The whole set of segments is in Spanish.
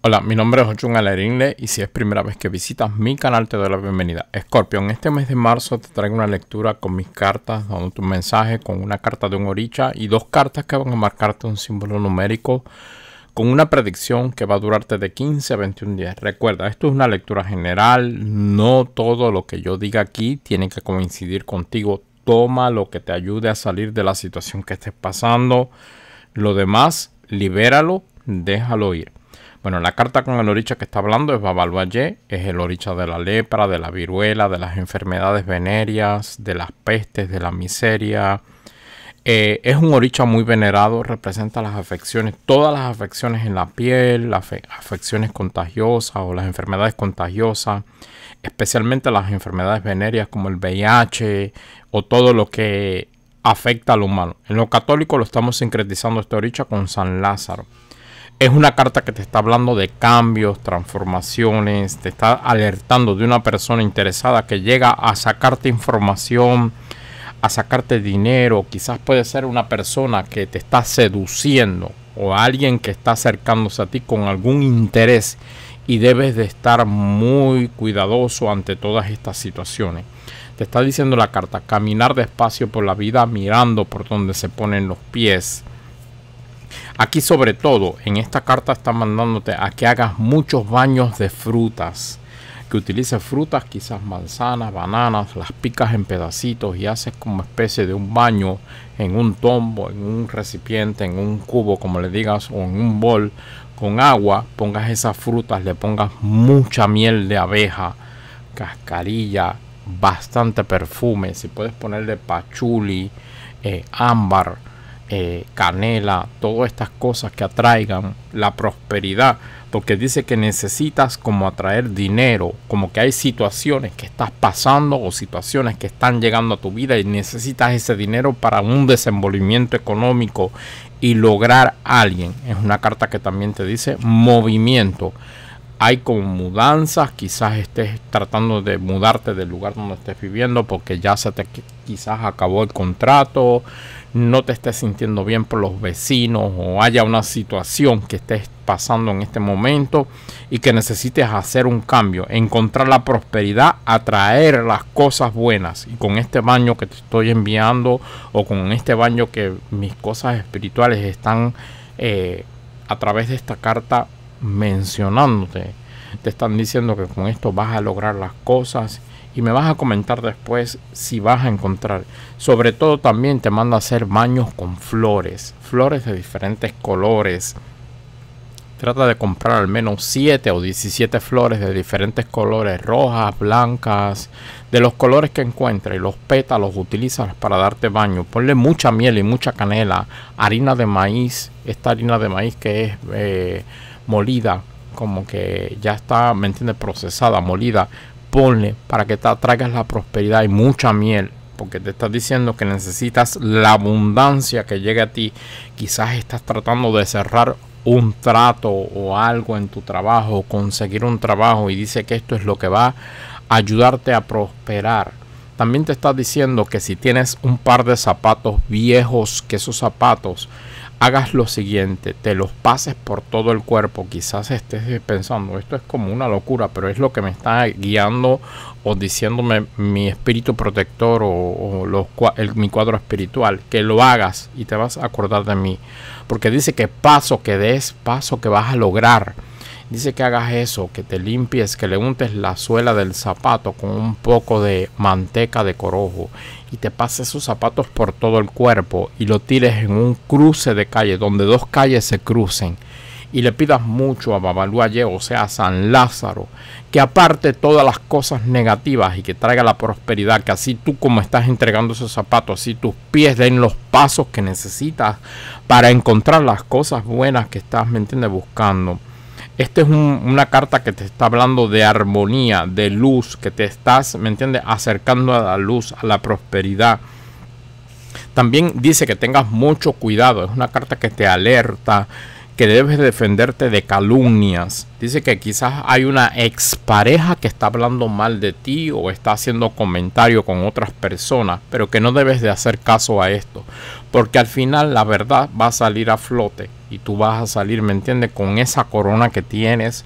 Hola, mi nombre es Ochun Alerinle y si es primera vez que visitas mi canal te doy la bienvenida. Scorpion, este mes de marzo te traigo una lectura con mis cartas, dando un mensaje con una carta de un oricha y dos cartas que van a marcarte un símbolo numérico con una predicción que va a durarte de 15 a 21 días. Recuerda, esto es una lectura general, no todo lo que yo diga aquí tiene que coincidir contigo. Toma lo que te ayude a salir de la situación que estés pasando. Lo demás, libéralo, déjalo ir. Bueno, la carta con el oricha que está hablando es Babalbayé, es el oricha de la lepra, de la viruela, de las enfermedades venerias, de las pestes, de la miseria. Eh, es un oricha muy venerado, representa las afecciones, todas las afecciones en la piel, las afecciones contagiosas o las enfermedades contagiosas, especialmente las enfermedades venéreas como el VIH o todo lo que afecta al humano. En lo católico lo estamos sincretizando este oricha con San Lázaro es una carta que te está hablando de cambios, transformaciones, te está alertando de una persona interesada que llega a sacarte información, a sacarte dinero, quizás puede ser una persona que te está seduciendo o alguien que está acercándose a ti con algún interés y debes de estar muy cuidadoso ante todas estas situaciones. Te está diciendo la carta, caminar despacio por la vida mirando por donde se ponen los pies Aquí sobre todo, en esta carta está mandándote a que hagas muchos baños de frutas. Que utilices frutas, quizás manzanas, bananas, las picas en pedacitos y haces como especie de un baño en un tombo, en un recipiente, en un cubo, como le digas, o en un bol con agua. Pongas esas frutas, le pongas mucha miel de abeja, cascarilla, bastante perfume. Si puedes ponerle pachuli, eh, ámbar eh, canela, todas estas cosas que atraigan la prosperidad, porque dice que necesitas como atraer dinero, como que hay situaciones que estás pasando o situaciones que están llegando a tu vida y necesitas ese dinero para un desenvolvimiento económico y lograr alguien. Es una carta que también te dice movimiento. Hay como mudanzas, quizás estés tratando de mudarte del lugar donde estés viviendo porque ya se te quizás acabó el contrato no te estés sintiendo bien por los vecinos o haya una situación que estés pasando en este momento y que necesites hacer un cambio, encontrar la prosperidad, atraer las cosas buenas. Y con este baño que te estoy enviando o con este baño que mis cosas espirituales están eh, a través de esta carta mencionándote, te están diciendo que con esto vas a lograr las cosas y me vas a comentar después si vas a encontrar. Sobre todo también te mando a hacer baños con flores, flores de diferentes colores. Trata de comprar al menos 7 o 17 flores de diferentes colores, rojas, blancas, de los colores que encuentres y los pétalos utilizas para darte baño. Ponle mucha miel y mucha canela, harina de maíz, esta harina de maíz que es eh, molida, como que ya está, ¿me entiendes? Procesada, molida ponle para que te atraigas la prosperidad y mucha miel. Porque te estás diciendo que necesitas la abundancia que llegue a ti. Quizás estás tratando de cerrar un trato o algo en tu trabajo, conseguir un trabajo y dice que esto es lo que va a ayudarte a prosperar. También te estás diciendo que si tienes un par de zapatos viejos, que esos zapatos hagas lo siguiente, te los pases por todo el cuerpo. Quizás estés pensando, esto es como una locura, pero es lo que me está guiando o diciéndome mi espíritu protector o, mi cuadro espiritual, que lo hagas y te vas a acordar de mí. Porque dice que paso que des, paso que vas a lograr. Dice que hagas eso, que te limpies, que le untes la suela del zapato con un poco de manteca de corojo y te pases esos zapatos por todo el cuerpo y lo tires en un cruce de calle donde dos calles se crucen y le pidas mucho a Babaluaye, o sea, a San Lázaro, que aparte todas las cosas negativas y que traiga la prosperidad, que así tú como estás entregando esos zapatos, así tus pies den los pasos que necesitas para encontrar las cosas buenas que estás, ¿me entiende, buscando. Esta es una carta que te está hablando de armonía, de luz, que te estás, ¿me entiendes?, acercando a la luz, a la prosperidad. También dice que tengas mucho cuidado, es una carta que te alerta, que debes defenderte de calumnias. Dice que quizás hay una expareja que está hablando mal de ti o está haciendo comentario con otras personas, pero que no debes de hacer caso a esto, porque al final la verdad va a salir a flote y tú vas a salir, ¿me entiende, Con esa corona que tienes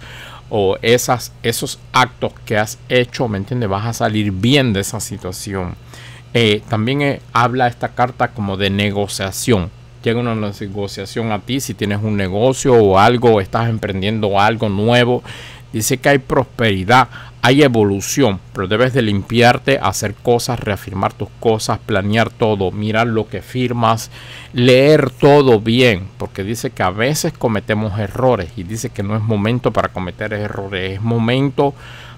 o esas, esos actos que has hecho, ¿me entiende, Vas a salir bien de esa situación. Eh, también eh, habla esta carta como de negociación. Llega una negociación a ti si tienes un negocio o algo, estás emprendiendo algo nuevo. Dice que hay prosperidad, hay evolución, pero debes de limpiarte, hacer cosas, reafirmar tus cosas, planear todo, mirar lo que firmas, leer todo bien, porque dice que a veces cometemos errores y dice que no es momento para cometer errores, es momento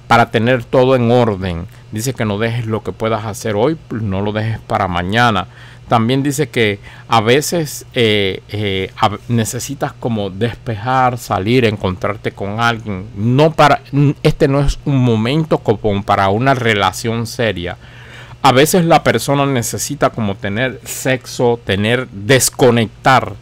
para tener todo en orden. Dice que no dejes lo que puedas hacer hoy, no lo dejes para mañana. También dice que a veces eh, eh, necesitas como despejar, salir, encontrarte con alguien. No para, este no es un momento como para una relación seria. A veces la persona necesita como tener sexo, tener desconectar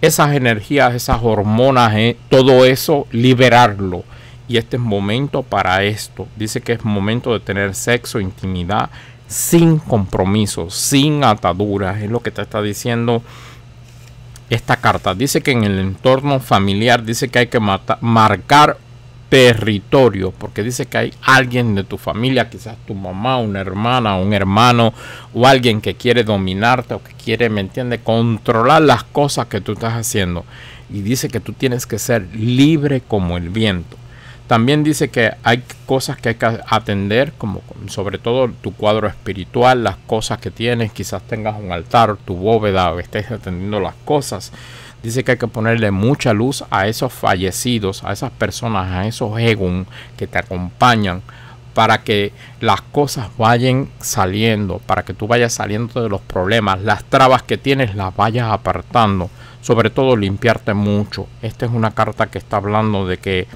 esas energías, esas hormonas, eh, todo eso, liberarlo. Y este es momento para esto. Dice que es momento de tener sexo, intimidad, sin compromisos, sin ataduras, es lo que te está diciendo esta carta. Dice que en el entorno familiar dice que hay que marcar territorio, porque dice que hay alguien de tu familia, quizás tu mamá, una hermana, un hermano, o alguien que quiere dominarte o que quiere, ¿me entiende?, controlar las cosas que tú estás haciendo. Y dice que tú tienes que ser libre como el viento. También dice que hay cosas que hay que atender, como sobre todo tu cuadro espiritual, las cosas que tienes, quizás tengas un altar, tu bóveda, estés atendiendo las cosas. Dice que hay que ponerle mucha luz a esos fallecidos, a esas personas, a esos Egun que te acompañan, para que las cosas vayan saliendo, para que tú vayas saliendo de los problemas, las trabas que tienes las vayas apartando, sobre todo limpiarte mucho. Esta es una carta que está hablando de que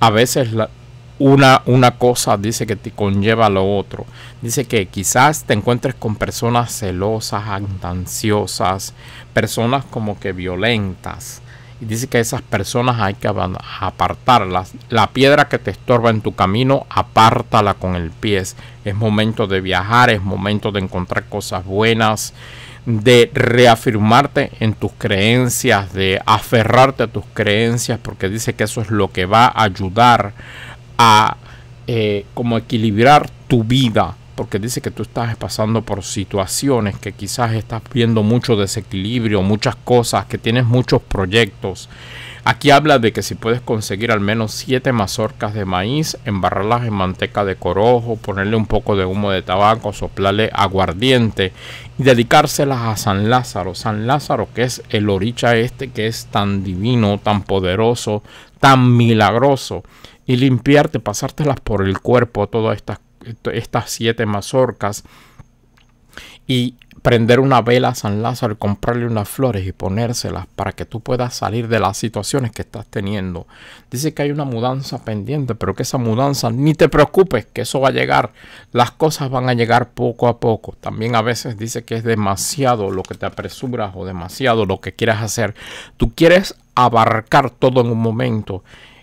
a veces la, una, una cosa dice que te conlleva lo otro. Dice que quizás te encuentres con personas celosas, ansiosas, personas como que violentas. Y dice que esas personas hay que apartarlas. La piedra que te estorba en tu camino, apártala con el pie. Es momento de viajar, es momento de encontrar cosas buenas de reafirmarte en tus creencias, de aferrarte a tus creencias, porque dice que eso es lo que va a ayudar a eh, como equilibrar tu vida, porque dice que tú estás pasando por situaciones que quizás estás viendo mucho desequilibrio, muchas cosas, que tienes muchos proyectos. Aquí habla de que si puedes conseguir al menos siete mazorcas de maíz, embarrarlas en manteca de corojo, ponerle un poco de humo de tabaco, soplarle aguardiente y dedicárselas a San Lázaro. San Lázaro que es el oricha este que es tan divino, tan poderoso, tan milagroso. Y limpiarte, pasártelas por el cuerpo, todas estas, estas siete mazorcas. Y prender una vela a San Lázaro, comprarle unas flores y ponérselas para que tú puedas salir de las situaciones que estás teniendo. Dice que hay una mudanza pendiente, pero que esa mudanza ni te preocupes, que eso va a llegar. Las cosas van a llegar poco a poco. También a veces dice que es demasiado lo que te apresuras o demasiado lo que quieras hacer. Tú quieres abarcar todo en un momento.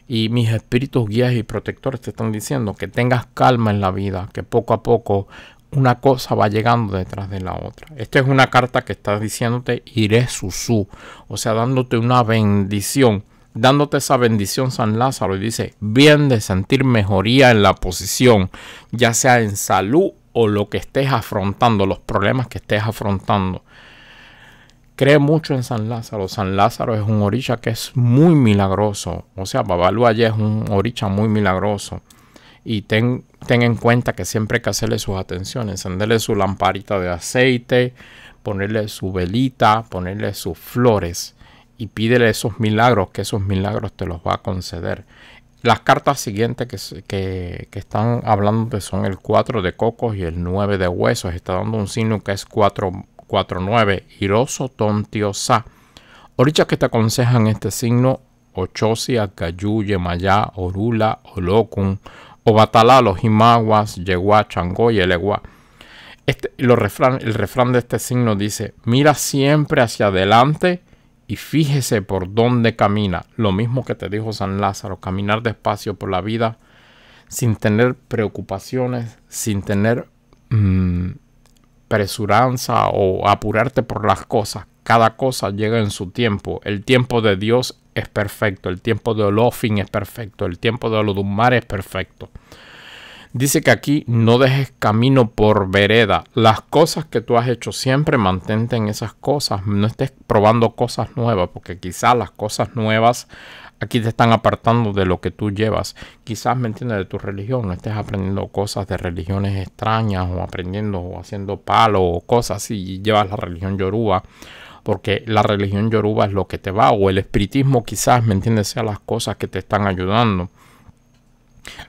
Y mis espíritus guías y protectores te están diciendo que tengas calma en la vida, que poco a poco una cosa va llegando detrás de la otra. Esta es una carta que está diciéndote iré susú, o sea, dándote una bendición, dándote esa bendición San Lázaro y dice, bien de sentir mejoría en la posición, ya sea en salud o lo que estés afrontando, los problemas que estés afrontando. Cree mucho en San Lázaro. San Lázaro es un orilla que es muy milagroso. O sea, Babalu allá es un orisha muy milagroso. Y ten, en cuenta que siempre hay que hacerle sus atenciones, encenderle su lamparita de aceite, ponerle su velita, ponerle sus flores y pídele esos milagros, que esos milagros te los va a conceder. Las cartas siguientes que, están hablando son el 4 de cocos y el 9 de huesos. Está dando un signo que es 9. Hiroso Tontiosa. Orichas que te aconsejan este signo, Ochosia, cayu, Yemayá, Orula, Olokun, Batalá, los Himaguas, Yegua, Changó y Eleguá. Este, refrán, el refrán de este signo dice, mira siempre hacia adelante y fíjese por dónde camina. Lo mismo que te dijo San Lázaro, caminar despacio por la vida sin tener preocupaciones, sin tener mm, presuranza o apurarte por las cosas. Cada cosa llega en su tiempo. El tiempo de Dios es perfecto. El tiempo de Olofin es perfecto. El tiempo de Olodumar es perfecto. Dice que aquí no dejes camino por vereda. Las cosas que tú has hecho siempre, mantente en esas cosas. No estés probando cosas nuevas, porque quizás las cosas nuevas aquí te están apartando de lo que tú llevas. Quizás, ¿me entiendes?, de tu religión. No estés aprendiendo cosas de religiones extrañas o aprendiendo o haciendo palo o cosas así. Y llevas la religión yoruba porque la religión yoruba es lo que te va, o el espiritismo quizás, ¿me entiendes? Sea las cosas que te están ayudando.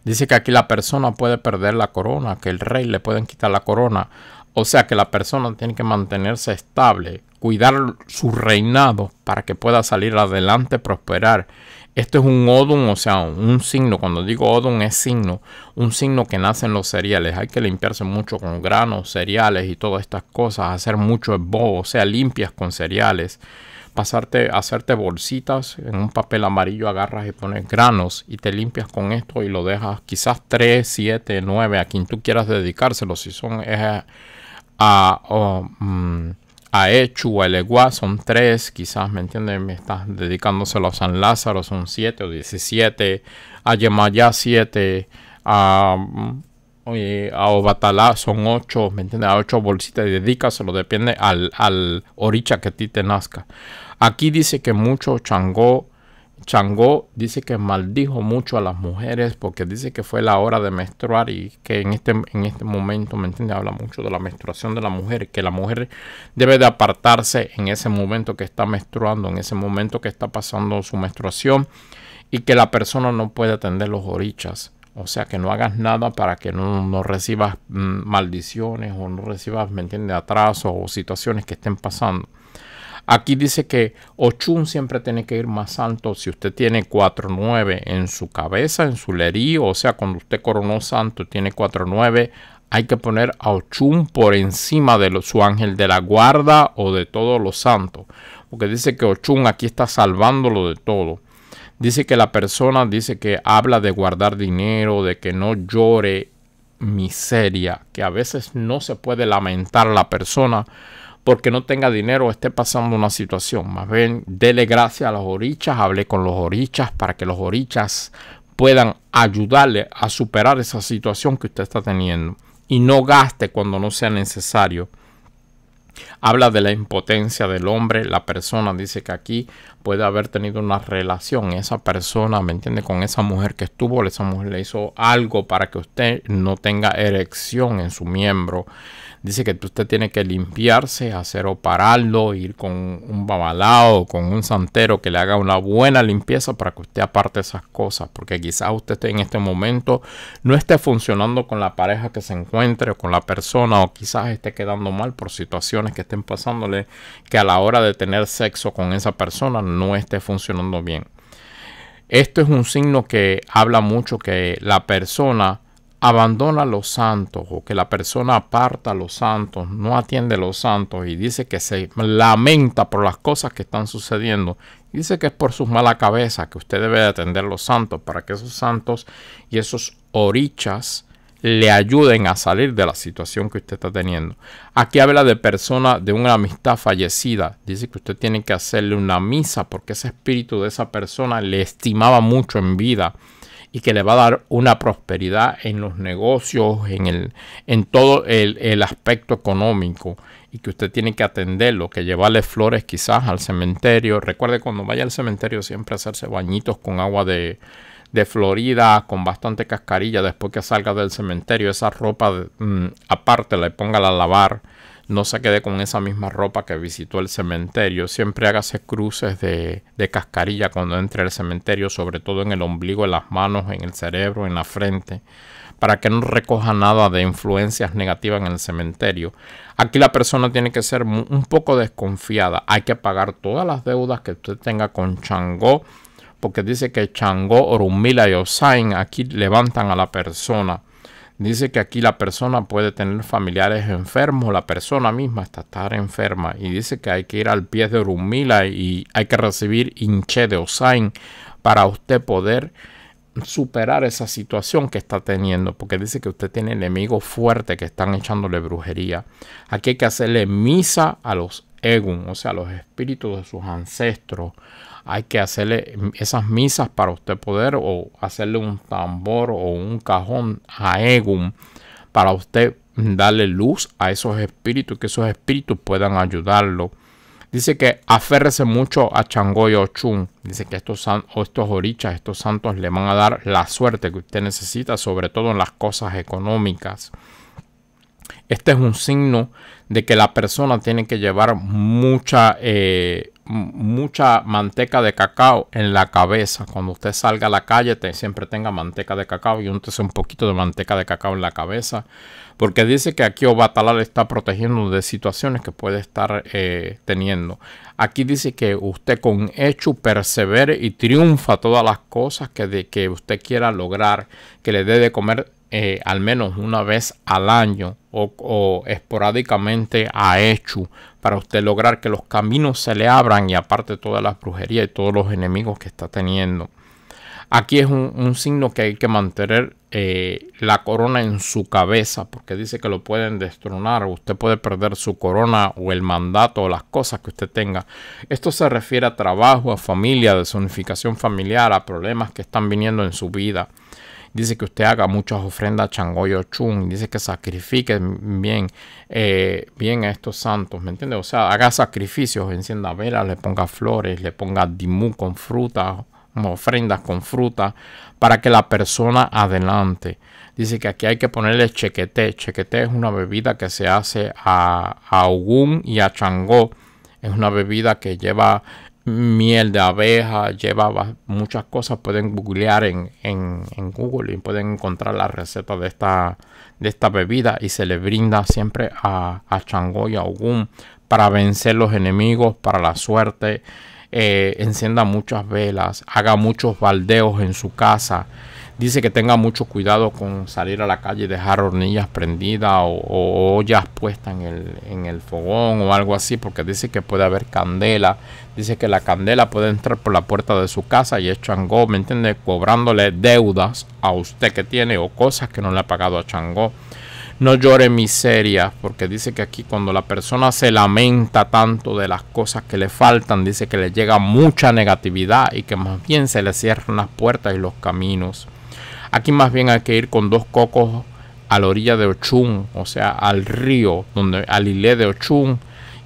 Dice que aquí la persona puede perder la corona, que el rey le pueden quitar la corona. O sea que la persona tiene que mantenerse estable, cuidar su reinado para que pueda salir adelante, prosperar esto es un odum, o sea, un signo. Cuando digo odum es signo, un signo que nace en los cereales. Hay que limpiarse mucho con granos, cereales y todas estas cosas. Hacer mucho bobo, o sea, limpias con cereales. Pasarte, hacerte bolsitas en un papel amarillo, agarras y pones granos y te limpias con esto y lo dejas quizás 3, 7, 9, a quien tú quieras dedicárselo. Si son a, mm, a Echu a Eleguá son tres, quizás, ¿me entiendes? Me estás dedicándoselo a San Lázaro, son siete o diecisiete, a Yemayá siete, a, mm, a Obatalá son ocho, ¿me entiendes? A ocho bolsitas y lo depende al, al oricha que a ti te nazca. Aquí dice que mucho changó Changó dice que maldijo mucho a las mujeres porque dice que fue la hora de menstruar y que en este, en este momento, ¿me entiende Habla mucho de la menstruación de la mujer, que la mujer debe de apartarse en ese momento que está menstruando, en ese momento que está pasando su menstruación y que la persona no puede atender los orichas. O sea, que no hagas nada para que no, recibas mm, maldiciones o no recibas, ¿me entiende atrasos o situaciones que estén pasando. Aquí dice que Ochun siempre tiene que ir más alto. Si usted tiene 4-9 en su cabeza, en su lerío, o sea, cuando usted coronó santo tiene 4-9. hay que poner a Ochun por encima de su ángel de la guarda o de todos los santos. Porque dice que Ochun aquí está salvándolo de todo. Dice que la persona dice que habla de guardar dinero, de que no llore miseria, que a veces no se puede lamentar la persona porque no tenga dinero o esté pasando una situación. Más bien, dele gracias a los orichas, hable con los orichas para que los orichas puedan ayudarle a superar esa situación que usted está teniendo. Y no gaste cuando no sea necesario. Habla de la impotencia del hombre. La persona dice que aquí puede haber tenido una relación. Esa persona, ¿me entiende? Con esa mujer que estuvo, esa mujer le hizo algo para que usted no tenga erección en su miembro dice que usted tiene que limpiarse, hacer pararlo, ir con un babalao, con un santero que le haga una buena limpieza para que usted aparte esas cosas, porque quizás usted en este momento no esté funcionando con la pareja que se encuentre o con la persona o quizás esté quedando mal por situaciones que estén pasándole que a la hora de tener sexo con esa persona no esté funcionando bien. Esto es un signo que habla mucho que la persona abandona los santos o que la persona aparta a los santos, no atiende a los santos y dice que se lamenta por las cosas que están sucediendo, dice que es por sus mala cabeza que usted debe atender a los santos para que esos santos y esos orichas le ayuden a salir de la situación que usted está teniendo. Aquí habla de persona de una amistad fallecida. Dice que usted tiene que hacerle una misa porque ese espíritu de esa persona le estimaba mucho en vida y que le va a dar una prosperidad en los negocios, en, el, en todo el, el aspecto económico y que usted tiene que atenderlo, que llevarle flores quizás al cementerio. Recuerde cuando vaya al cementerio siempre hacerse bañitos con agua de, Florida con bastante cascarilla después que salga del cementerio. Esa ropa mm, aparte la póngala a lavar no se quede con esa misma ropa que visitó el cementerio. Siempre hágase cruces de, cascarilla cuando entre al cementerio, sobre todo en el ombligo, en las manos, en el cerebro, en la frente para que no recoja nada de influencias negativas en el cementerio. Aquí la persona tiene que ser un poco desconfiada. Hay que pagar todas las deudas que usted tenga con Changó, porque dice que Changó, Orumila y Osain aquí levantan a la persona. Dice que aquí la persona puede tener familiares enfermos, la persona misma está estar enferma. Y dice que hay que ir al pie de Urumila y hay que recibir hinche de Osain para usted poder superar esa situación que está teniendo, porque dice que usted tiene enemigos fuertes que están echándole brujería. Aquí hay que hacerle misa a los Egun, o sea, a los espíritus de sus ancestros, hay que hacerle esas misas para usted poder o hacerle un tambor o un cajón a Egum para usted darle luz a esos espíritus, que esos espíritus puedan ayudarlo. Dice que aférrese mucho a Chango y Ochun. Dice que estos, estos orichas, estos santos le van a dar la suerte que usted necesita, sobre todo en las cosas económicas. Este es un signo de que la persona tiene que llevar mucha eh, mucha manteca de cacao en la cabeza. Cuando usted salga a la calle, te, siempre tenga manteca de cacao y úntese un poquito de manteca de cacao en la cabeza. Porque dice que aquí o le está protegiendo de situaciones que puede estar eh, teniendo. Aquí dice que usted con hecho persevere y triunfa todas las cosas que, de, que usted quiera lograr, que le dé de comer eh, al menos una vez al año o, esporádicamente a hecho para usted lograr que los caminos se le abran y aparte todas las brujerías y todos los enemigos que está teniendo. Aquí es un, signo que hay que mantener eh, la corona en su cabeza porque dice que lo pueden destronar. Usted puede perder su corona o el mandato o las cosas que usted tenga. Esto se refiere a trabajo, a familia, a desunificación familiar, a problemas que están viniendo en su vida dice que usted haga muchas ofrendas a Changoyo Chung. dice que sacrifique bien, eh, bien a estos santos, ¿me entiende? O sea, haga sacrificios, encienda velas, le ponga flores, le ponga dimú con fruta, ofrendas con fruta, para que la persona adelante. Dice que aquí hay que ponerle chequete. Chequete es una bebida que se hace a, a y a Changó. Es una bebida que lleva miel de abeja, lleva muchas cosas. Pueden googlear en, en, Google y pueden encontrar la receta de esta, de esta bebida y se le brinda siempre a, a Changó y a para vencer los enemigos, para la suerte. Eh, encienda muchas velas, haga muchos baldeos en su casa. Dice que tenga mucho cuidado con salir a la calle y dejar hornillas prendidas o, ollas puestas en el, en el, fogón o algo así, porque dice que puede haber candela. Dice que la candela puede entrar por la puerta de su casa y es Changó, ¿me entiende? Cobrándole deudas a usted que tiene o cosas que no le ha pagado a Changó. No llore miseria, porque dice que aquí cuando la persona se lamenta tanto de las cosas que le faltan, dice que le llega mucha negatividad y que más bien se le cierran las puertas y los caminos. Aquí más bien hay que ir con dos cocos a la orilla de Ochun, o sea, al río, donde, al hilé de Ochun,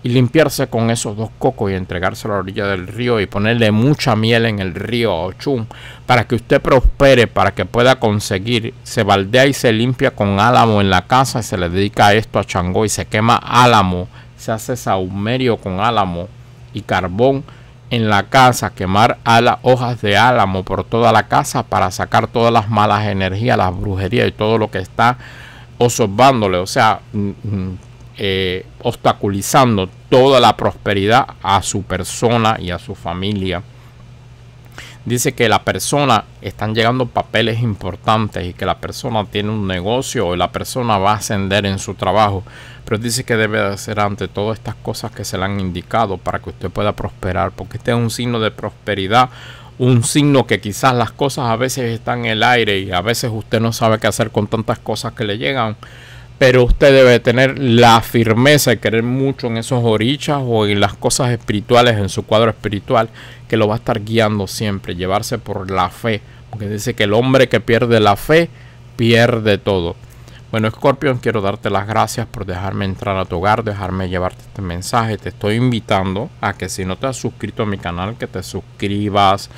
y limpiarse con esos dos cocos y entregarse a la orilla del río y ponerle mucha miel en el río Ochun para que usted prospere, para que pueda conseguir. Se baldea y se limpia con álamo en la casa y se le dedica esto a Changó y se quema álamo, se hace saumerio con álamo y carbón en la casa, quemar las hojas de álamo por toda la casa para sacar todas las malas energías, las brujerías y todo lo que está observándole, o sea, mm, mm, eh, obstaculizando toda la prosperidad a su persona y a su familia dice que la persona están llegando papeles importantes y que la persona tiene un negocio o la persona va a ascender en su trabajo. Pero dice que debe hacer ante todas estas cosas que se le han indicado para que usted pueda prosperar, porque este es un signo de prosperidad. Un signo que quizás las cosas a veces están en el aire y a veces usted no sabe qué hacer con tantas cosas que le llegan pero usted debe tener la firmeza y querer mucho en esos orichas o en las cosas espirituales, en su cuadro espiritual, que lo va a estar guiando siempre, llevarse por la fe, porque dice que el hombre que pierde la fe, pierde todo. Bueno, Scorpion, quiero darte las gracias por dejarme entrar a tu hogar, dejarme llevarte este mensaje. Te estoy invitando a que si no te has suscrito a mi canal, que te suscribas,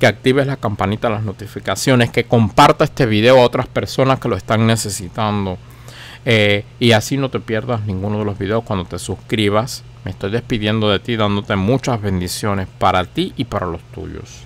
que actives la campanita, las notificaciones, que comparta este video a otras personas que lo están necesitando eh, y así no te pierdas ninguno de los videos cuando te suscribas. Me estoy despidiendo de ti dándote muchas bendiciones para ti y para los tuyos.